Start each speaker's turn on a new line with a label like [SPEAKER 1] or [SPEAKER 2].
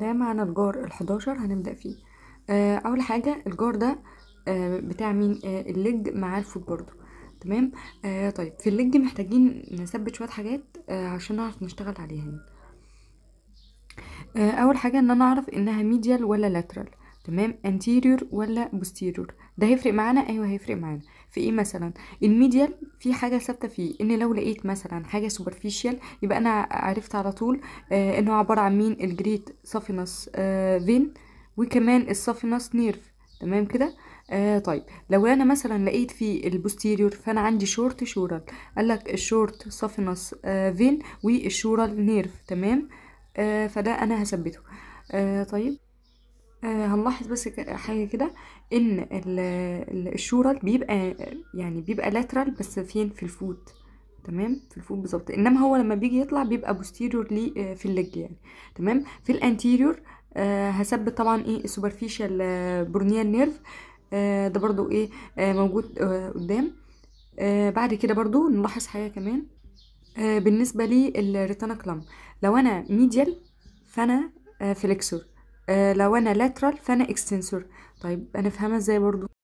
[SPEAKER 1] ده معنا الجار الحداشر هنبدأ فيه آه أول حاجة الجار ده آه بتاع مين آه اللج مع الفوت برضو تمام آه طيب في الليج محتاجين نثبت شوية حاجات آه عشان نعرف نشتغل عليها يعني. آه أول حاجة إن أنا أعرف إنها ميديال ولا لاترال تمام anterior ولا posterior ده هيفرق معانا ايوه هيفرق معانا في ايه مثلا الميديال في حاجه ثابته فيه ان لو لقيت مثلا حاجه سوبرفيشال يبقى انا عرفت على طول آه انه عباره عن مين الجريت سافينس آه فين وكمان السافينس نيرف تمام كده آه طيب لو انا مثلا لقيت في البوستيريور فانا عندي شورت شورال قالك الشورت سافينس آه فين والشورال نيرف تمام آه فده انا هثبته آه طيب آه، هنلاحظ بس حاجه كده ان الشورال بيبقى يعني بيبقى لاترال بس فين في الفوت تمام في الفوت بالظبط انما هو لما بيجي يطلع بيبقى بوستيريور لي آه، في اللج يعني تمام في الانتيريور آه، هثبت طبعا ايه السوبرفيشال برونيال نيرف ده برضو ايه موجود قدام بعد كده برضو نلاحظ حاجه كمان بالنسبه للريتانا كلام لو انا ميديال فانا آه فليكسور آه، لو انا lateral فانا extensor طيب انا فاهمه ازاي برضو